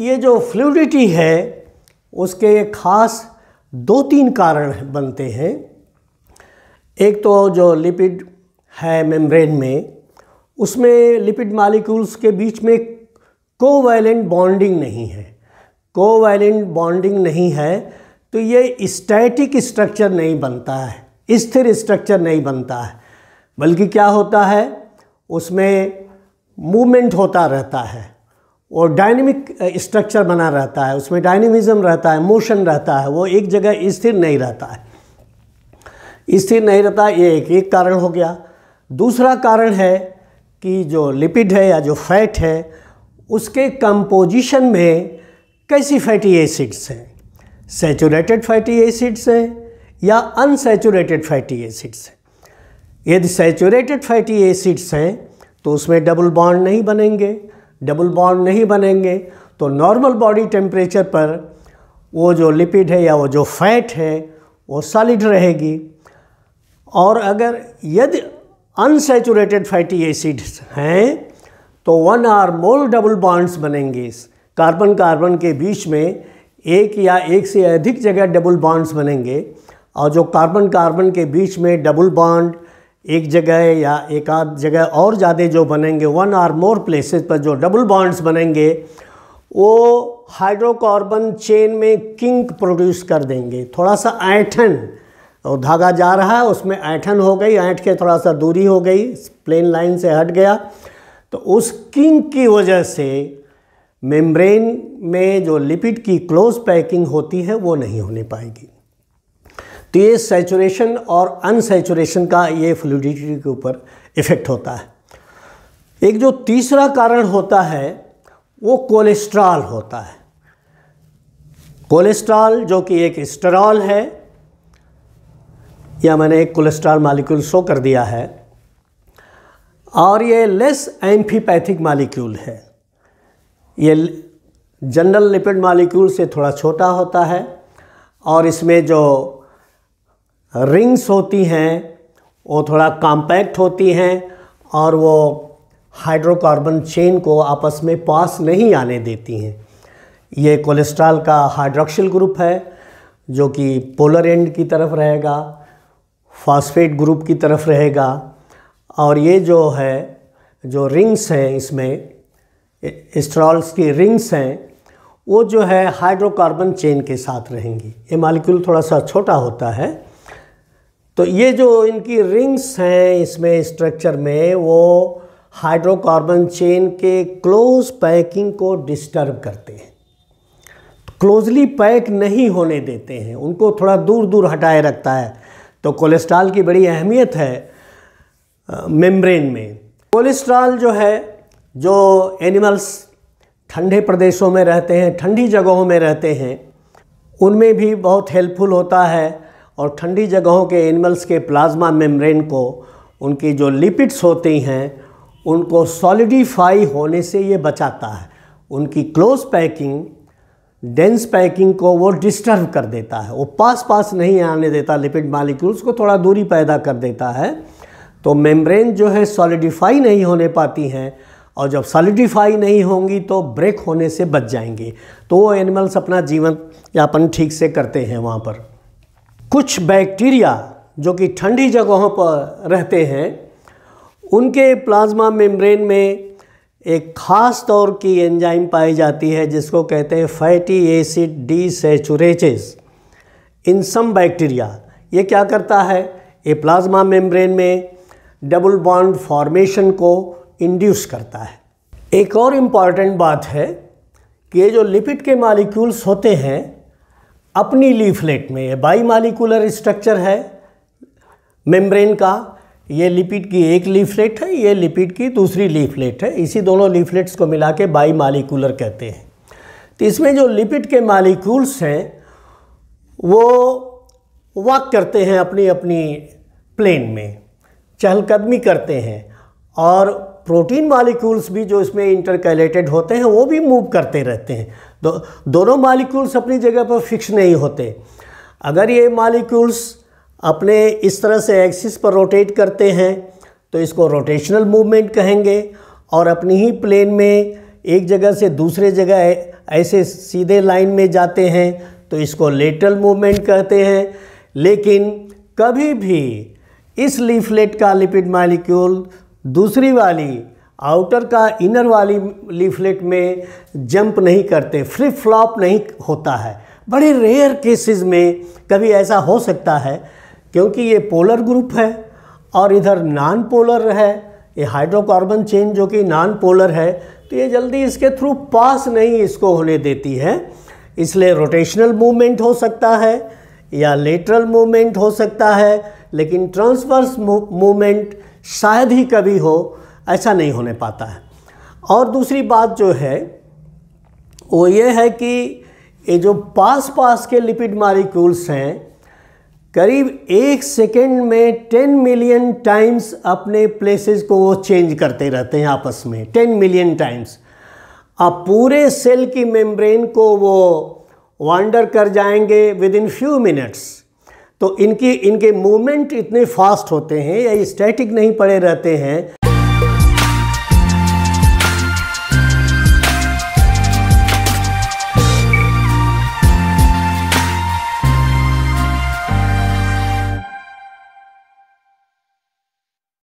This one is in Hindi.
ये जो फ्लूडिटी है उसके ख़ास दो तीन कारण बनते हैं एक तो जो लिपिड है मेम्ब्रेन में उसमें लिपिड मालिक्यूल्स के बीच में कोवैलेंट बॉन्डिंग नहीं है कोवैलेंट बॉन्डिंग नहीं है तो ये स्टैटिक स्ट्रक्चर नहीं बनता है स्थिर स्ट्रक्चर नहीं बनता है बल्कि क्या होता है उसमें मूवमेंट होता रहता है और डायनेमिक स्ट्रक्चर बना रहता है उसमें डायनेमिज़म रहता है मोशन रहता है वो एक जगह स्थिर नहीं रहता है स्थिर नहीं रहता ये एक एक कारण हो गया दूसरा कारण है कि जो लिपिड है या जो फैट है उसके कंपोजिशन में कैसी फैटी एसिड्स हैं सेचूरेटेड फैटी एसिड्स हैं या अनसेचूरेटेड फैटी एसिड्स हैं यदि सेचूरेटेड फैटी एसिड्स हैं तो उसमें डबल बॉन्ड नहीं बनेंगे डबल बॉन्ड नहीं बनेंगे तो नॉर्मल बॉडी टेम्परेचर पर वो जो लिपिड है या वो जो फैट है वो सॉलिड रहेगी और अगर यदि अनसेचुरेटेड फैटी एसिड्स हैं तो one or more double bonds बनेंगे कार्बन कार्बन के बीच में एक या एक से अधिक जगह डबल बॉन्ड्स बनेंगे और जो कार्बन कार्बन के बीच में डबल बॉन्ड एक जगह या एक आध जगह और ज़्यादा जो बनेंगे वन आर मोर प्लेसेस पर जो डबल बॉन्ड्स बनेंगे वो हाइड्रोकार्बन चेन में किंक प्रोड्यूस कर देंगे थोड़ा सा ऐठन और धागा जा रहा है उसमें ऐठन हो गई ऐठ के थोड़ा सा दूरी हो गई प्लेन लाइन से हट गया तो उस किंक की वजह से मेम्ब्रेन में जो लिपिड की क्लोज पैकिंग होती है वो नहीं होने पाएगी तो ये सेचुरेशन और अनसेचुरेशन का ये फ्लूडिटी के ऊपर इफ़ेक्ट होता है एक जो तीसरा कारण होता है वो कोलेस्ट्रॉल होता है कोलेस्ट्रॉल जो कि एक स्टरॉल है या मैंने एक कोलेस्ट्रॉल मालिक्यूल शो कर दिया है और ये लेस एम्फीपैथिक मालिक्यूल है ये जनरल लिपिड मालिक्यूल से थोड़ा छोटा होता है और इसमें जो रिंग्स होती हैं वो थोड़ा कॉम्पैक्ट होती हैं और वो हाइड्रोकार्बन चेन को आपस में पास नहीं आने देती हैं ये कोलेस्ट्रॉल का हाइड्रोक्सिल ग्रुप है जो कि पोलर एंड की तरफ रहेगा फॉस्फेट ग्रुप की तरफ रहेगा और ये जो है जो रिंग्स हैं इसमें स्ट्रॉल्स की रिंग्स हैं वो जो है हाइड्रोकार्बन चेन के साथ रहेंगी ये मालिक्यूल थोड़ा सा छोटा होता है तो ये जो इनकी रिंग्स हैं इसमें स्ट्रक्चर में वो हाइड्रोकार्बन चेन के क्लोज पैकिंग को डिस्टर्ब करते हैं क्लोजली पैक नहीं होने देते हैं उनको थोड़ा दूर दूर हटाए रखता है तो कोलेस्ट्रॉल की बड़ी अहमियत है मेम्ब्रेन में कोलेस्ट्रॉल जो है जो एनिमल्स ठंडे प्रदेशों में रहते हैं ठंडी जगहों में रहते हैं उनमें भी बहुत हेल्पफुल होता है और ठंडी जगहों के एनिमल्स के प्लाज्मा मेम्ब्रेन को उनकी जो लिपिड्स होती हैं उनको सॉलिडिफाई होने से ये बचाता है उनकी क्लोज पैकिंग डेंस पैकिंग को वो डिस्टर्ब कर देता है वो पास पास नहीं आने देता लिपिड मालिक्यूल्स को थोड़ा दूरी पैदा कर देता है तो मेम्ब्रेन जो है सॉलिडिफाई नहीं होने पाती हैं और जब सॉलिडिफाई नहीं होंगी तो ब्रेक होने से बच जाएंगी तो वो एनिमल्स अपना जीवन यापन ठीक से करते हैं वहाँ पर कुछ बैक्टीरिया जो कि ठंडी जगहों पर रहते हैं उनके प्लाज्मा मेम्ब्रेन में एक ख़ास तौर की एंजाइम पाई जाती है जिसको कहते हैं fatty acid desaturases in some bacteria ये क्या करता है ये प्लाज्मा मेम्ब्रेन में डबल बॉन्ड फॉर्मेशन को इंड्यूस करता है एक और इम्पॉर्टेंट बात है कि ये जो लिपिड के मालिक्यूल्स होते हैं अपनी लीफलेट में ये बाई मालिकुलर स्ट्रक्चर है मेम्ब्रेन का ये लिपिड की एक लीफलेट है ये लिपिड की दूसरी लीफलेट है इसी दोनों लीफलेट्स को मिला के बाई मालिकुलर कहते हैं तो इसमें जो लिपिड के मालिक्यूल्स हैं वो वॉक करते हैं अपनी अपनी प्लेन में चहलकदमी करते हैं और प्रोटीन मालिक्यूल्स भी जो इसमें इंटरकैलेटेड होते हैं वो भी मूव करते रहते हैं दो, दोनों मालिक्यूल्स अपनी जगह पर फिक्स नहीं होते अगर ये मालिक्यूल्स अपने इस तरह से एक्सिस पर रोटेट करते हैं तो इसको रोटेशनल मूवमेंट कहेंगे और अपनी ही प्लेन में एक जगह से दूसरे जगह ऐसे सीधे लाइन में जाते हैं तो इसको लेटरल मूवमेंट कहते हैं लेकिन कभी भी इस लीफलेट का लिपिड मालिक्यूल दूसरी वाली आउटर का इनर वाली लीफलेट में जंप नहीं करते फ्लिप फ्लॉप नहीं होता है बड़े रेयर केसेस में कभी ऐसा हो सकता है क्योंकि ये पोलर ग्रुप है और इधर नॉन पोलर है ये हाइड्रोकार्बन चेन जो कि नॉन पोलर है तो ये जल्दी इसके थ्रू पास नहीं इसको होने देती है इसलिए रोटेशनल मूवमेंट हो सकता है या लेटरल मूवमेंट हो सकता है लेकिन ट्रांसवर्स मूवमेंट शायद ही कभी हो ऐसा नहीं होने पाता है और दूसरी बात जो है वो ये है कि ये जो पास पास के लिपिड मारिक्यूल्स हैं करीब एक सेकेंड में टेन मिलियन टाइम्स अपने प्लेसेस को वो चेंज करते रहते हैं आपस में टेन मिलियन टाइम्स अब पूरे सेल की मेम्ब्रेन को वो वांडर कर जाएंगे विद इन फ्यू मिनट्स तो इनकी इनके मूवमेंट इतने फास्ट होते हैं या स्टैटिक नहीं पड़े रहते हैं